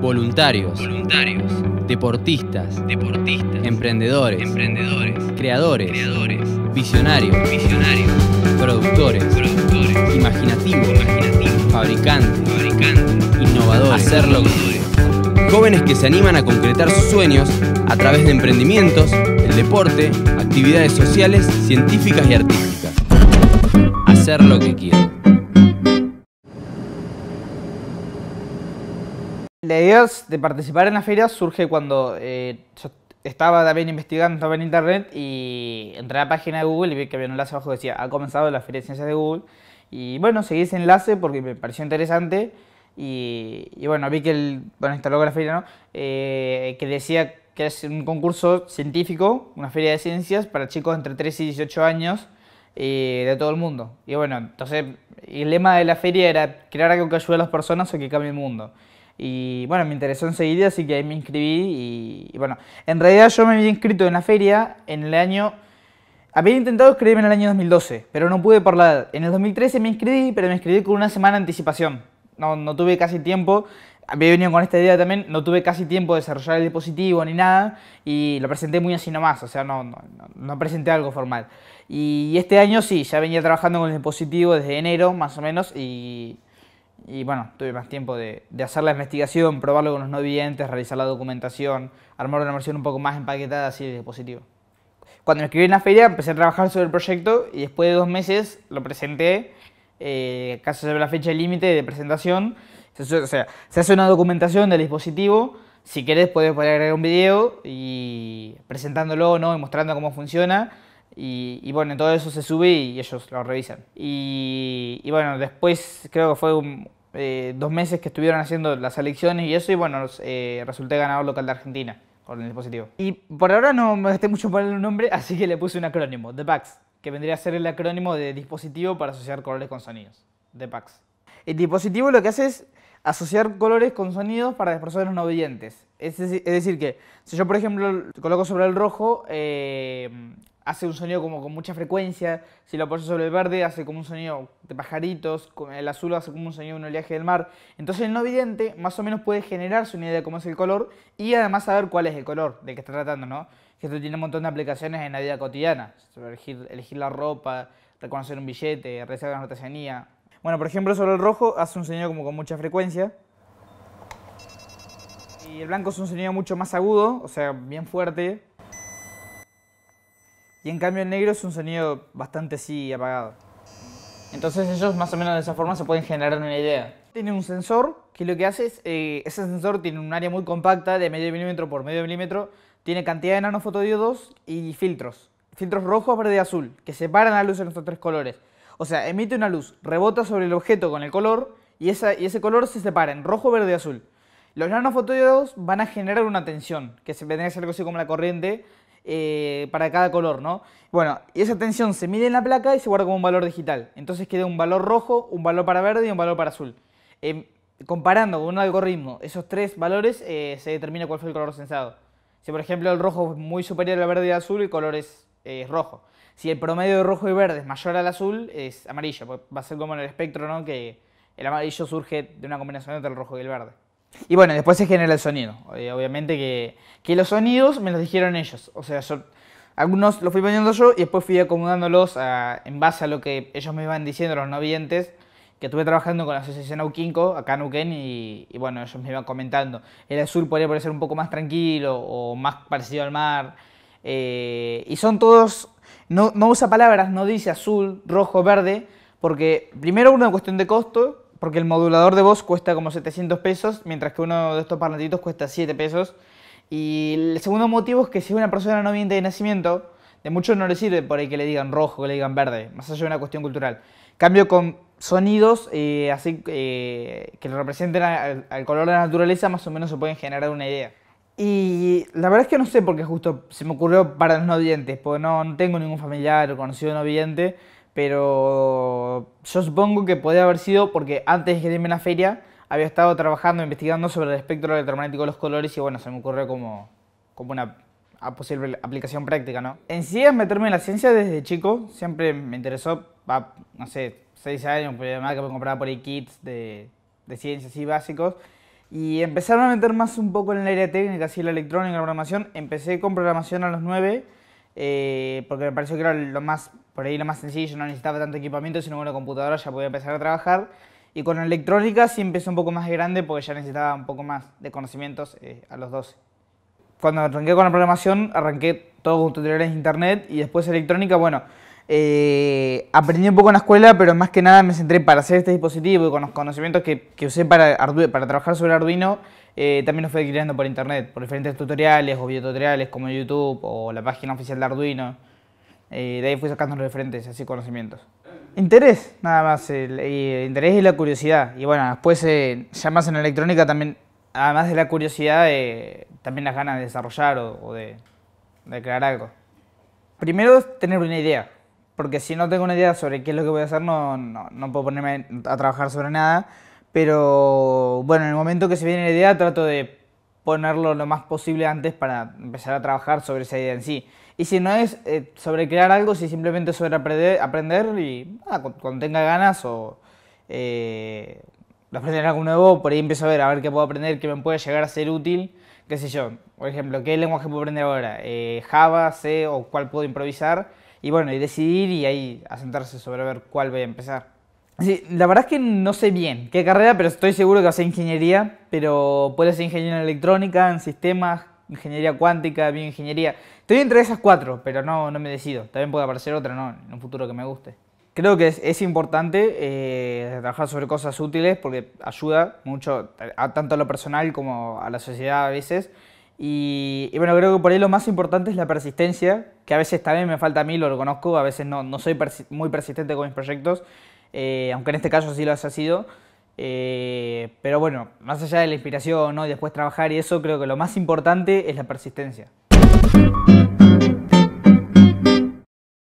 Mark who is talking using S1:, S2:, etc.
S1: Voluntarios. Deportistas. Emprendedores. Creadores. Visionarios. Productores. Imaginativos. Fabricantes. Innovadores. Jóvenes que se animan a concretar sus sueños a través de emprendimientos, el deporte, actividades sociales, científicas y artísticas. Hacer lo que quieran. la idea de participar en la feria surge cuando eh, yo estaba también investigando, estaba en internet y entré a la página de Google y vi que había un enlace abajo que decía, ha comenzado la feria de ciencias de Google. Y bueno, seguí ese enlace porque me pareció interesante y, bueno, vi que el, bueno, instaló la feria, ¿no? Eh, que decía que es un concurso científico, una feria de ciencias para chicos entre 3 y 18 años eh, de todo el mundo. Y bueno, entonces el lema de la feria era crear algo que ayude a las personas o que cambie el mundo. Y bueno, me interesó enseguida, así que ahí me inscribí. Y, bueno, en realidad yo me había inscrito en la feria en el año. Había intentado inscribirme en el año 2012, pero no pude por la edad. En el 2013 me inscribí, pero me inscribí con una semana de anticipación. No, no tuve casi tiempo. Había venido con esta idea también, no tuve casi tiempo de desarrollar el dispositivo ni nada, y lo presenté muy así nomás, o sea, no, no, no presenté algo formal. Y este año sí, ya venía trabajando con el dispositivo desde enero, más o menos, y y bueno, tuve más tiempo de, de, hacer la investigación, probarlo con los no videntes, realizar la documentación, armar una versión un poco más empaquetada así el dispositivo. Cuando me escribí en la feria empecé a trabajar sobre el proyecto y después de dos meses lo presenté, eh, se sobre la fecha límite de presentación. Se hace, o sea, se hace una documentación del dispositivo, si querés puedes poder agregar un video y presentándolo ¿no? y mostrando cómo funciona. Y, bueno, todo eso se sube y ellos lo revisan. Y, y bueno, después creo que fue un, eh, dos meses que estuvieron haciendo las elecciones y eso, y bueno, eh, resulté ganador local de Argentina con el dispositivo. Y por ahora no me gasté mucho ponerle un nombre, así que le puse un acrónimo, The Pax, que vendría a ser el acrónimo de dispositivo para asociar colores con sonidos, The Pax. El dispositivo lo que hace es asociar colores con sonidos para las personas no oyentes. Es, decir, que si yo, por ejemplo, coloco sobre el rojo eh, hace un sonido como con mucha frecuencia, si lo pones sobre el verde hace como un sonido de pajaritos, el azul hace como un sonido de un oleaje del mar. Entonces el no vidente más o menos puede generarse una idea de cómo es el color y además saber cuál es el color del que está tratando, ¿no? esto tiene un montón de aplicaciones en la vida cotidiana, elegir, elegir la ropa, reconocer un billete, realizar una artesanía. Bueno, por ejemplo, sobre el rojo hace un sonido como con mucha frecuencia. Y el blanco es un sonido mucho más agudo, o sea, bien fuerte, y en cambio el negro es un sonido bastante así apagado. Entonces ellos más o menos de esa forma se pueden generar una idea. Tiene un sensor que lo que hace es, eh, ese sensor tiene un área muy compacta de medio milímetro por medio milímetro, tiene cantidad de nanofotodiodos y filtros. Filtros rojo, verde y azul, que separan la luz en estos tres colores. O sea, emite una luz, rebota sobre el objeto con el color y, esa, y ese color se separa en rojo, verde y azul. Los nanofotodiodos van a generar una tensión, que se vendría a ser algo así como la corriente eh, para cada color, ¿no? Bueno, y esa tensión se mide en la placa y se guarda como un valor digital. Entonces queda un valor rojo, un valor para verde y un valor para azul. Em, comparando con un algoritmo esos tres valores, eh, se determina cuál fue el color censado. Si por ejemplo el rojo es muy superior al verde y al azul, el color es, eh, rojo. Si el promedio de rojo y verde es mayor al azul, es amarillo, va a ser como en el espectro, ¿no? Que el amarillo surge de una combinación entre el rojo y el verde. Y bueno, después se genera el sonido. Eh, obviamente que, los sonidos me los dijeron ellos. O sea, algunos los fui poniendo yo y después fui acomodándolos en base a lo que ellos me iban diciendo, los no que estuve trabajando con la asociación Auquinco, acá en Uquén, y, bueno, ellos me iban comentando. El azul podría parecer un poco más tranquilo o más parecido al mar. Eh, y son todos, no, no usa palabras, no dice azul, rojo, verde, porque primero una cuestión de costo, porque el modulador de voz cuesta como 700 pesos, mientras que uno de estos parlantitos cuesta 7 pesos. Y el segundo motivo es que si una persona no viene de nacimiento, de muchos no le sirve por ahí que le digan rojo, que le digan verde, más allá de una cuestión cultural. Cambio con sonidos eh, así eh, que representen al, color de la naturaleza, más o menos se pueden generar una idea. Y la verdad es que no sé por qué justo se me ocurrió para los no videntes, porque no, tengo ningún familiar o conocido no vidente pero yo supongo que podría haber sido porque antes de que irme la feria había estado trabajando, investigando sobre el espectro electromagnético de los colores y bueno, se me ocurrió como, como una posible aplicación práctica, ¿no? En sí meterme en la ciencia desde chico, siempre me interesó, a, no sé, 6 años, pues además que me compraba por ahí kits de, ciencias y básicos. Y empezaron a meter más un poco en el área técnica, así la electrónica, la programación. Empecé con programación a los 9 eh, porque me pareció que era lo más, por ahí lo más sencillo, no necesitaba tanto equipamiento, sino una computadora ya podía empezar a trabajar. Y con la electrónica sí empezó un poco más grande porque ya necesitaba un poco más de conocimientos eh, a los 12. Cuando arranqué con la programación, arranqué todo con tutoriales de internet y después electrónica, bueno, eh, aprendí un poco en la escuela, pero más que nada me centré para hacer este dispositivo y con los conocimientos que, usé para, para trabajar sobre Arduino, eh, también los fui adquiriendo por internet, por diferentes tutoriales o videotutoriales como YouTube o la página oficial de Arduino. Eh, de ahí fui sacando los referentes, así conocimientos. Interés, nada más, el, interés y la curiosidad. Y bueno, después ya más en la electrónica también, además de la curiosidad, también las ganas de desarrollar o, de, de crear algo. Primero, tener una idea porque si no tengo una idea sobre qué es lo que voy a hacer, no, no, no puedo ponerme a trabajar sobre nada. Pero bueno, en el momento que se viene la idea, trato de ponerlo lo más posible antes para empezar a trabajar sobre esa idea en sí. Y si no es eh, sobre crear algo, si simplemente sobre aprender, aprender y ah, cuando tenga ganas o eh, aprender algo nuevo, por ahí empiezo a ver, a ver qué puedo aprender, qué me puede llegar a ser útil, qué sé yo. Por ejemplo, ¿qué lenguaje puedo aprender ahora? Eh, ¿Java, C o cuál puedo improvisar? y bueno, y decidir y ahí asentarse sobre ver cuál voy a empezar. la verdad es que no sé bien qué carrera, pero estoy seguro que va a ser ingeniería, pero puede ser ingeniería en electrónica, en sistemas, ingeniería cuántica, bioingeniería. Estoy entre esas cuatro, pero no, no me decido. También puede aparecer otra ¿no? en un futuro que me guste. Creo que es, es importante eh, trabajar sobre cosas útiles porque ayuda mucho eh, tanto a lo personal como a la sociedad a veces. Y, bueno, creo que por ahí lo más importante es la persistencia, que a veces también me falta a mí, lo reconozco, a veces no, no soy muy persistente con mis proyectos, eh, aunque en este caso sí lo has sido. Eh, pero bueno, más allá de la inspiración y después trabajar y eso, creo que lo más importante es la persistencia.